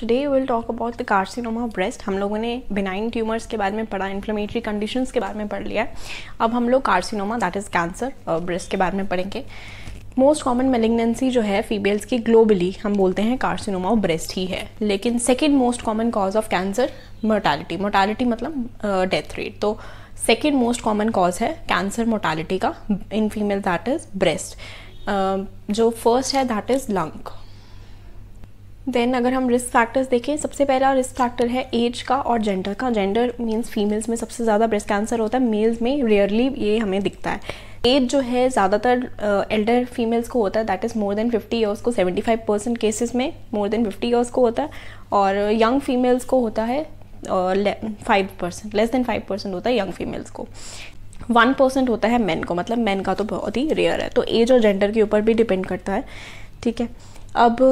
today will talk about the carcinoma of breast हम लोगों ने बिनाइन ट्यूमर्स के बारे में पढ़ा इन्फ्लेमेटरी कंडीशंस के बारे में पढ़ लिया है अब हम लोग carcinoma that is cancer breast के बारे में पढ़ेंगे मोस्ट कॉमन मेलिग्नेंसी जो है फीमेल्स की ग्लोबली हम बोलते हैं कार्सिनोमा ऑफ ब्रेस्ट ही है लेकिन second most common cause of cancer mortality mortality मतलब डेथ uh, रेट तो सेकेंड मोस्ट कॉमन कॉज है कैंसर मोर्टैलिटी का in female that is breast जो फर्स्ट है दैट इज़ लंग देन अगर हम रिस्क फैक्टर्स देखें सबसे पहला रिस्क फैक्टर है एज का और जेंडर का जेंडर मीन्स फीमेल्स में सबसे ज़्यादा ब्रेस्ट कैंसर होता है मेल्स में रेयरली ये हमें दिखता है एज जो है ज़्यादातर एल्डर फीमेल्स को होता है that is more than 50 years को 75 परसेंट केसेज में मोर देन 50 ईयर्स को होता है और यंग फीमेल्स को होता है five percent less than five percent होता है यंग फीमेल्स को वन परसेंट होता है मैन को मतलब मैन का तो बहुत ही रेयर है तो एज और जेंडर के ऊपर भी डिपेंड करता है ठीक है अब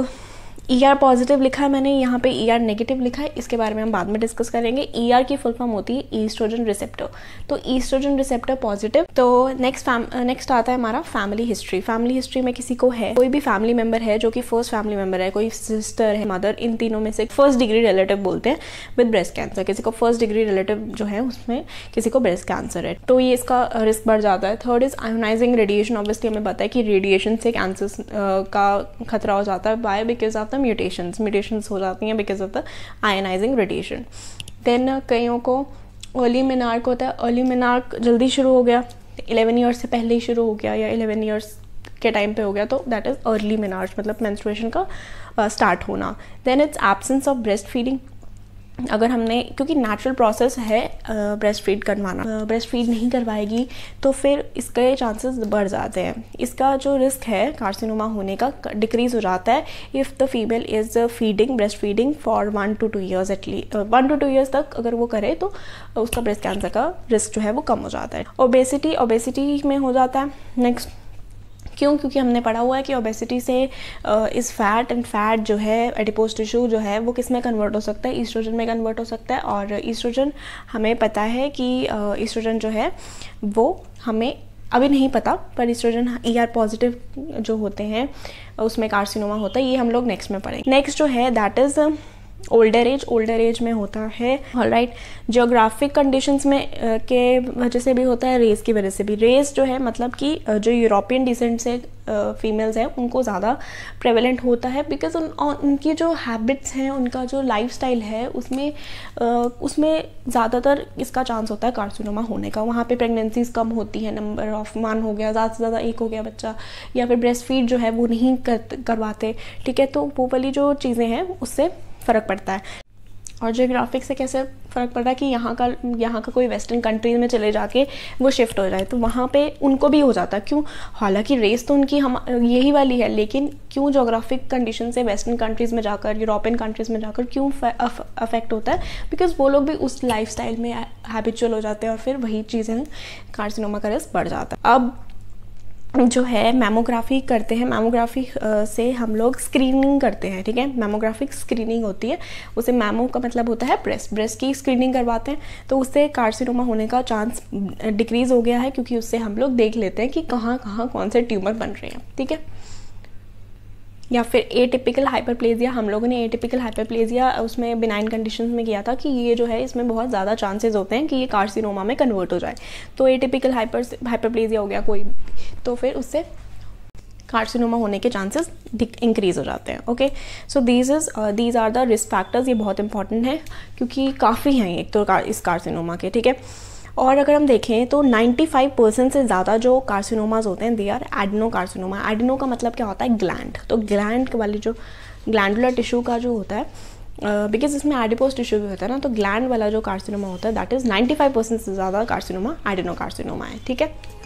ई आर पॉजिटिव लिखा है मैंने यहाँ पे ई आर नेगेटिव लिखा है इसके बारे में हम बाद में डिस्कस करेंगे ई e आर की फुल फॉर्म होती है ईस्ट्रोजन रिसेप्टर तो ईस्ट्रोजन रिसेप्टर पॉजिटिव तो नेक्स्ट नेक्स्ट आता है हमारा फैमिली हिस्ट्री फैमिली हिस्ट्री में किसी को है कोई भी फैमिली मेंबर है जो कि फर्स्ट फैमिली मेंबर है कोई सिस्टर है मदर इन तीनों में से फर्स्ट डिग्री रिलेटिव बोलते हैं विद ब्रेस्ट कैंसर किसी को फर्स्ट डिग्री रिलेटिव जो है उसमें किसी को ब्रेस्ट कैंसर है तो ये इसका रिस्क बढ़ जाता है third is ionising radiation obviously हमें पता है कि रेडिएशन से कैंसर का खतरा हो जाता है by because of the the mutations mutations हो जाती हैं because of the ionising radiation then कईयों को अर्ली मिनार्क होता है अर्ली मिनार्क जल्दी शुरू हो गया इलेवन ईयर्स से पहले ही शुरू हो गया या इलेवन ईयर्स के टाइम पे हो गया तो दैट इज़ अर्ली मिनार्ज मतलब मेंस्ट्रुएशन का स्टार्ट uh, होना then its absence of breast feeding अगर हमने क्योंकि नेचुरल प्रोसेस है ब्रेस्ट फीड करवाना ब्रेस्ट फीड नहीं करवाएगी तो फिर इसके चांसेस बढ़ जाते हैं इसका जो रिस्क है कार्सिनोमा होने का डिक्रीज हो जाता है if the female is feeding breast feeding for one two two years at least one two two years तक अगर वो करे तो उसका ब्रेस्ट कैंसर का रिस्क जो है वो कम हो जाता है ओबेसिटी ओबेसिटी में हो जाता है नेक्स्ट क्यों क्योंकि हमने पढ़ा हुआ है कि ओबेसिटी से इस फैट एंड फैट जो है एडिपोज टिश्यू जो है वो किस में कन्वर्ट हो सकता है ईस्ट्रोजन में कन्वर्ट हो सकता है और ईस्ट्रोजन हमें पता है कि ईस्ट्रोजन जो है वो हमें अभी नहीं पता पर ईस्ट्रोजन ई आर पॉजिटिव जो होते हैं उसमें कार्सिनोमा होता है ये हम लोग नेक्स्ट में पढ़ेंगे नेक्स्ट जो है that is older age older age में होता है राइट जियोग्राफिक कंडीशंस में के वजह से भी होता है रेस की वजह से भी रेस जो है मतलब कि जो यूरोपियन डिसेंट से फीमेल्स हैं उनको ज़्यादा प्रेवलेंट होता है बिकॉज उन उनकी जो हैबिट्स हैं उनका जो लाइफ है उसमें उसमें ज़्यादातर इसका चांस होता है कार्सिनोमा होने का वहाँ पे प्रेगनेंसीज कम होती है नंबर ऑफ मान हो गया ज़्यादा से ज़्यादा एक हो गया बच्चा या फिर ब्रेस्ट फीड जो है वो नहीं कर करवाते ठीक है तो वो वाली जो चीज़ें हैं उससे फ़र्क पड़ता है और जोग्राफिक से कैसे फ़र्क पड़ रहा है कि यहाँ का यहाँ का कोई वेस्टर्न कंट्रीज में चले जाके वो शिफ्ट हो जाए तो वहाँ पे उनको भी हो जाता है क्यों हालांकि रेस तो उनकी हम यही वाली है लेकिन क्यों जोग्राफिक कंडीशन से वेस्टर्न कंट्रीज़ में जाकर यूरोपियन कंट्रीज़ में जाकर क्यों अफेक्ट होता है बिकॉज वो लोग भी उस लाइफ में हैबिचुअल हो जाते हैं और फिर वही चीज़ें कार्सिनोमा का रिस्क बढ़ जाता है अब जो है मेमोग्राफी करते हैं मेमोग्राफी से हम लोग स्क्रीनिंग करते हैं ठीक है मेमोग्राफिक स्क्रीनिंग होती है उसे मेमो का मतलब होता है ब्रेस्ट ब्रेस्ट की स्क्रीनिंग करवाते हैं तो उससे कार्सिनोमा होने का चांस डिक्रीज़ हो गया है क्योंकि उससे हम लोग देख लेते हैं कि कहाँ कहाँ कौन से ट्यूमर बन रहे हैं ठीक है या फिर ए टिपिकल हाइपरप्लेजिया हम लोगों ने ए टिपिकल हाइपरप्लेजिया उसमें बिनाइन कंडीशन में किया था कि ये जो है इसमें बहुत ज़्यादा चांसेस होते हैं कि ये कार्सिनोमा में कन्वर्ट हो जाए तो ए टिपिकल हाइपर हाइपरप्लेजिया हो गया कोई तो फिर उससे कार्सिनोमा होने के चांसेस इंक्रीज़ हो जाते हैं okay so these is these are the risk factors ये बहुत इंपॉर्टेंट है क्योंकि काफ़ी हैं एक तो इस कार्सिनोमा के ठीक है और अगर हम देखें तो 95 परसेंट से ज़्यादा जो कार्सिनोमाज होते हैं they are adenocarcinoma adeno का मतलब क्या होता है ग्लैंड तो ग्लैंड वाले जो ग्लैंडुलर टिश्यू का जो होता है बिकॉज uh, इसमें एडिपोज टिश्यू भी होता है ना तो ग्लैंड वाला जो कार्सिनोमा होता है दैट इज़ 95 परसेंट से ज़्यादा कार्सिनोमा एडिनो कार्सिनोमा है ठीक है